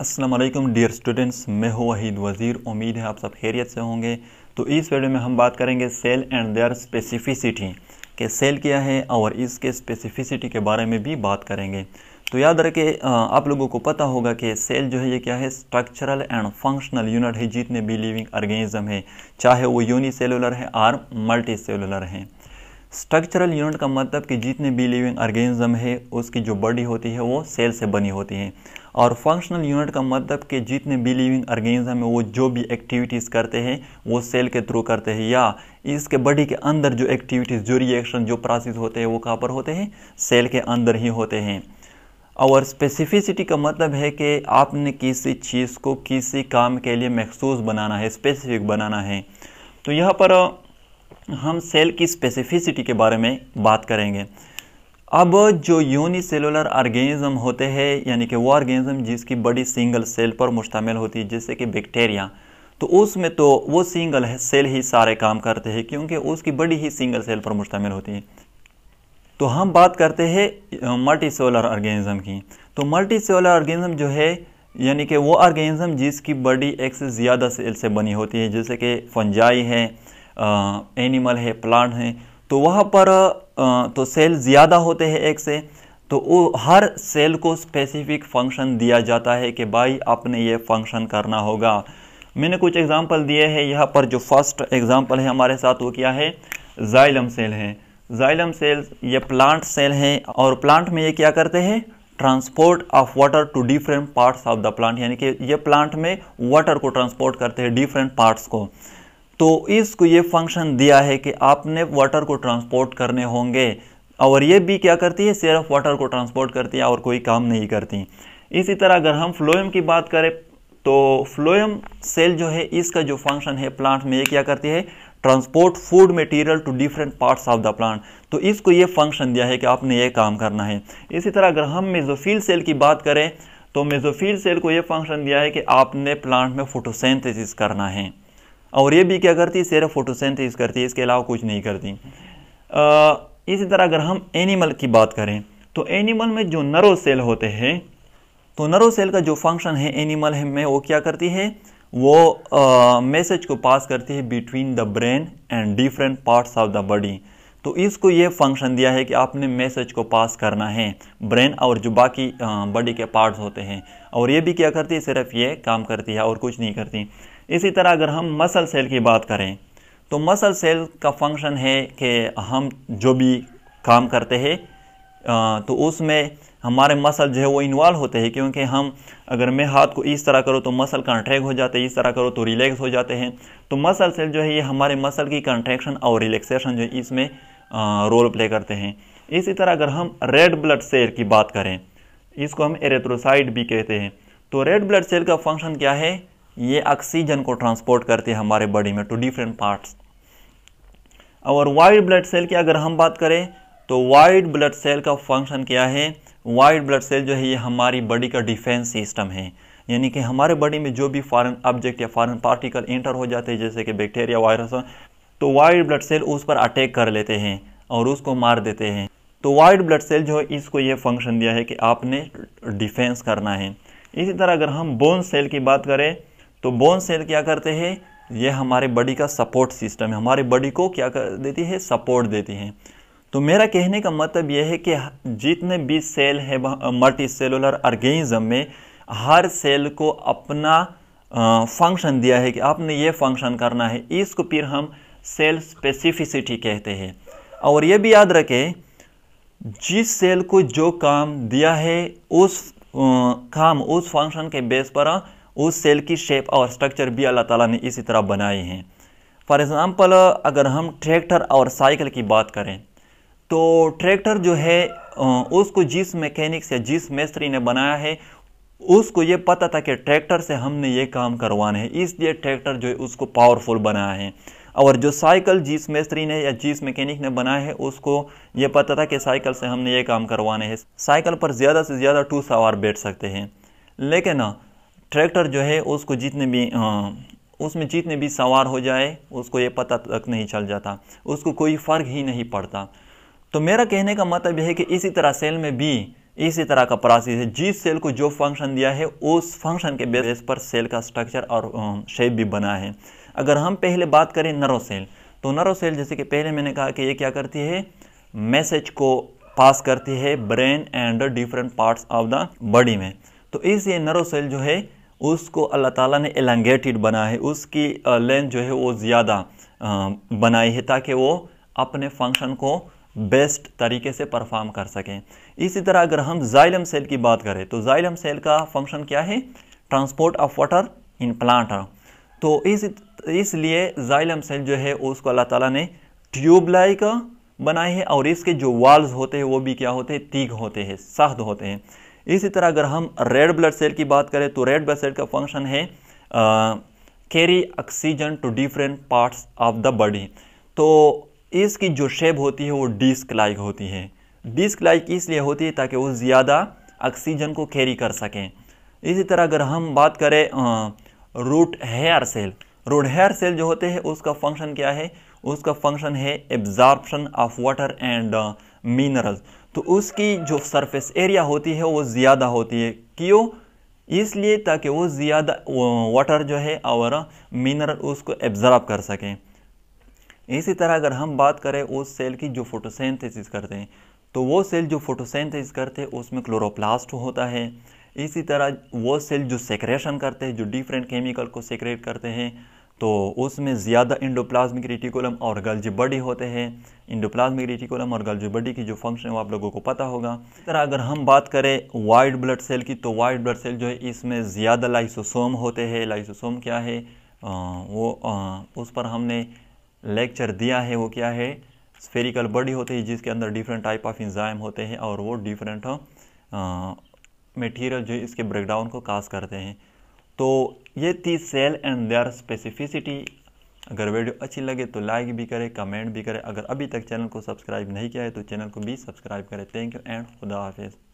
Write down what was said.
Aslam dear students मैं हूँ वहीद वज़ीर उम्मीद है आप सब खैरियत से होंगे तो इस वीडियो में हम बात करेंगे सेल एंड देयर स्पेसिफिसिटी के सेल क्या है और इसके स्पेसिफिसिटी के बारे में भी बात करेंगे तो याद रखें आप लोगों को पता होगा कि सेल जो है ये क्या है स्ट्रक्चरल एंड फंक्शनल यूनिट है जितने भी लिविंग ऑर्गेनिज्म है चाहे वो यूनी सेलुलर है और मल्टी सेलुलर हैं स्ट्रक्चरल यूनिट का मतलब कि जितने भी लिविंग ऑर्गेनिज्म है उसकी जो बॉडी होती है वो सेल से बनी होती है और फंक्शनल यूनिट का मतलब कि जितने भी लिविंग ऑर्गेनिज्म में वो जो भी एक्टिविटीज़ करते हैं वो सेल के थ्रू करते हैं या इसके बॉडी के अंदर जो एक्टिविटीज़ जो रिएक्शन जो प्रोसेस होते हैं वो कहाँ पर होते हैं सेल के अंदर ही होते हैं और स्पेसिफिसिटी का मतलब है कि आपने किसी चीज़ को किसी काम के लिए महसूस बनाना है स्पेसिफिक बनाना है तो यहाँ पर हम सेल की स्पेसिफिसिटी के बारे में बात करेंगे अब जो यूनि सेलुलर ऑर्गेनिज्म होते हैं यानी कि वो ऑर्गेनिज्म जिसकी बड़ी सिंगल सेल पर मुश्तमिल होती है जैसे कि बैक्टीरिया तो उसमें तो वो सिंगल सेल ही सारे काम करते हैं क्योंकि उसकी बड़ी ही सिंगल सेल पर मुश्तमिल होती है तो हम बात करते हैं मल्टी सेलुलर ऑर्गेनिज्म की तो मल्टी सेलुलर ऑर्गेनिज्म जो है यानी कि वो ऑर्गेनिज्म जिसकी बडी एक से ज़्यादा सेल से बनी होती है जैसे कि फंजाई है एनिमल है प्लांट है तो वहाँ पर तो सेल ज़्यादा होते हैं एक से तो वो हर सेल को स्पेसिफिक फंक्शन दिया जाता है कि भाई आपने ये फंक्शन करना होगा मैंने कुछ एग्ज़ाम्पल दिए हैं यहाँ पर जो फर्स्ट एग्ज़ाम्पल है हमारे साथ वो क्या है जाइलम सेल है जाइलम सेल ये प्लांट सेल हैं और प्लांट में ये क्या करते हैं transport of water to different parts of the plant यानी कि ये प्लांट में वाटर को ट्रांसपोर्ट करते हैं डिफरेंट पार्ट्स को तो इसको ये फंक्शन दिया है कि आपने वाटर को ट्रांसपोर्ट करने होंगे और ये भी क्या करती है सिर्फ वाटर को ट्रांसपोर्ट करती है और कोई काम नहीं करती इसी तरह अगर हम फ्लोएम की बात करें तो फ्लोएम सेल जो है इसका जो फंक्शन है प्लांट में ये क्या करती है transport food material to different parts of the plant तो इसको ये फंक्शन दिया है कि आपने ये काम करना है इसी तरह अगर हम मेजोफील सेल की बात करें तो मेजोफील सेल को ये फंक्शन दिया है कि आपने प्लांट में फोटोसेंथेसिस करना है और ये भी क्या करती है सिर्फ फोटोसेंथिस करती है इसके अलावा कुछ नहीं करती आ, इसी तरह अगर हम एनिमल की बात करें तो एनिमल में जो नरो सेल होते हैं तो नरो सेल का जो फंक्शन है एनिमल में वो क्या करती है वो मैसेज को पास करती है between the brain and different parts of the body तो इसको ये फंक्शन दिया है कि आपने मैसेज को पास करना है ब्रेन और जो बाकी बॉडी के पार्ट्स होते हैं और ये भी क्या करती है सिर्फ ये काम करती है और कुछ नहीं करती इसी तरह अगर हम मसल सेल की बात करें तो मसल सेल का फंक्शन है कि हम जो भी काम करते हैं तो उसमें हमारे मसल जो है वो इन्वॉल्व होते हैं क्योंकि हम अगर मैं हाथ को इस तरह करो तो मसल कंट्रैक्ट हो जाते हैं इस तरह करो तो रिलैक्स हो जाते हैं तो मसल सेल जो है ये हमारे मसल की कंट्रैक्शन और रिलैक्सेशन जो है इसमें रोल प्ले करते हैं इसी तरह अगर हम रेड ब्लड सेल की बात करें इसको हम एरेथ्रोसाइड भी कहते हैं तो रेड ब्लड सेल का फंक्शन क्या है ये ऑक्सीजन को ट्रांसपोर्ट करते हैं हमारे बॉडी में टू डिफरेंट पार्ट्स और वाइट ब्लड सेल की अगर हम बात करें तो वाइट ब्लड सेल का फंक्शन क्या है वाइट ब्लड सेल जो है ये हमारी बॉडी का डिफेंस सिस्टम है यानी कि हमारे बॉडी में जो भी फॉरन ऑब्जेक्ट या फॉरन पार्टिकल एंटर हो जाते हैं जैसे कि बैक्टीरिया वायरस तो वाइट ब्लड सेल उस पर अटैक कर लेते हैं और उसको मार देते हैं तो वाइट ब्लड सेल जो है इसको ये फंक्शन दिया है कि आपने डिफेंस करना है इसी तरह अगर हम बोन सेल की बात करें तो बोन सेल क्या करते हैं ये हमारे बॉडी का सपोर्ट सिस्टम है हमारे बॉडी को क्या कर देती है सपोर्ट देती है तो मेरा कहने का मतलब यह है कि जितने भी सेल है मल्टी सेलुलर ऑर्गेनिज्म में हर सेल को अपना फंक्शन दिया है कि आपने ये फंक्शन करना है इसको फिर हम सेल स्पेसिफिसिटी कहते हैं और ये भी याद रखें जिस सेल को जो काम दिया है उस आ, काम उस फंक्शन के बेस पर उस सेल की शेप और स्ट्रक्चर भी अल्लाह ताला ने इसी तरह बनाए हैं फॉर एग्ज़ाम्पल अगर हम ट्रैक्टर और साइकिल की बात करें तो ट्रैक्टर जो है उसको जिस मैकेनिक्स या जिस मिस्त्री ने बनाया है उसको ये पता था कि ट्रैक्टर से हमने ये काम करवाना है इसलिए ट्रैक्टर जो है उसको पावरफुल बनाया है और जो साइकिल जिस मिस्त्री ने या जिस मैकेनिक ने बनाया है उसको ये पता था कि साइकिल से हमने ये काम करवाने हैं साइकिल पर ज़्यादा से ज़्यादा टू सवार बैठ सकते हैं लेकिन ट्रैक्टर जो है उसको जितने भी उसमें जितने भी सवार हो जाए उसको ये पता तक नहीं चल जाता उसको कोई फ़र्क ही नहीं पड़ता तो मेरा कहने का मतलब है कि इसी तरह सेल में भी इसी तरह का प्रोसेस है जिस सेल को जो फंक्शन दिया है उस फंक्शन के बेस पर सेल का स्ट्रक्चर और शेप भी बना है अगर हम पहले बात करें नरो सेल तो नरो सेल जैसे कि पहले मैंने कहा कि ये क्या करती है मैसेज को पास करती है brain and different parts of the body में तो इसलिए नरो सेल जो है उसको अल्लाह ताला ने एलंगेटेड बना है उसकी लेंथ जो है वो ज़्यादा बनाई है ताकि वो अपने फंक्शन को बेस्ट तरीके से परफॉर्म कर सकें इसी तरह अगर हम जाइलम सेल की बात करें तो जाइलम सेल का फंक्शन क्या है transport of water in plant तो इस इसलिए जाइलम सेल जो है उसको अल्लाह ताला ने ट्यूब लाइक बनाए हैं और इसके जो वाल्व होते हैं वो भी क्या होते हैं तीख होते हैं सख्त होते हैं इसी तरह अगर हम रेड ब्लड सेल की बात करें तो रेड ब्लड सेल का फंक्शन है carry oxygen to different parts of the body तो इसकी जो शेप होती है वो डिस्क लाइक होती है डिस्क लाइक इसलिए होती है ताकि वो ज़्यादा ऑक्सीजन को कैरी कर सकें इसी तरह अगर हम बात करें root hair cell root hair cell जो होते हैं उसका फंक्शन क्या है उसका फंक्शन है absorption of water and minerals तो उसकी जो सरफेस एरिया होती है वो ज़्यादा होती है क्यों इसलिए ताकि वो ज़्यादा वाटर जो है और मिनरल उसको एब्ज़र्व कर सकें इसी तरह अगर हम बात करें उस सेल की जो फोटोसेंथेसिस करते हैं तो वो सेल जो फोटोसेंथेसिस करते हैं उसमें क्लोरोप्लास्ट होता है इसी तरह वो सेल जो सेक्रेशन करते हैं जो डिफरेंट केमिकल को सेक्रेट करते हैं तो उसमें ज़्यादा इंडोप्लाज्मिक रेटिकुलम और गल्जी बॉडी होते हैं इंडोप्लाज्मिक रेटिकुलम और गल्जी बॉडी की जो फंक्शन है वो आप लोगों को पता होगा इस तरह अगर हम बात करें वाइट ब्लड सेल की तो वाइट ब्लड सेल जो है इसमें ज़्यादा लाइसोसोम होते हैं लाइसोसोम क्या है आ, वो आ, उस पर हमने लेक्चर दिया है वो क्या है स्फेरिकल बॉडी होती है जिसके अंदर डिफरेंट टाइप ऑफ इंजाइम होते हैं और वो डिफरेंट मटेरियल जो इसके ब्रेकडाउन को कास करते हैं तो ये थी सेल एंड देयर स्पेसिफिसिटी अगर वीडियो अच्छी लगे तो लाइक भी करें कमेंट भी करें अगर अभी तक चैनल को सब्सक्राइब नहीं किया है तो चैनल को भी सब्सक्राइब करें थैंक यू एंड खुदा हाफिज़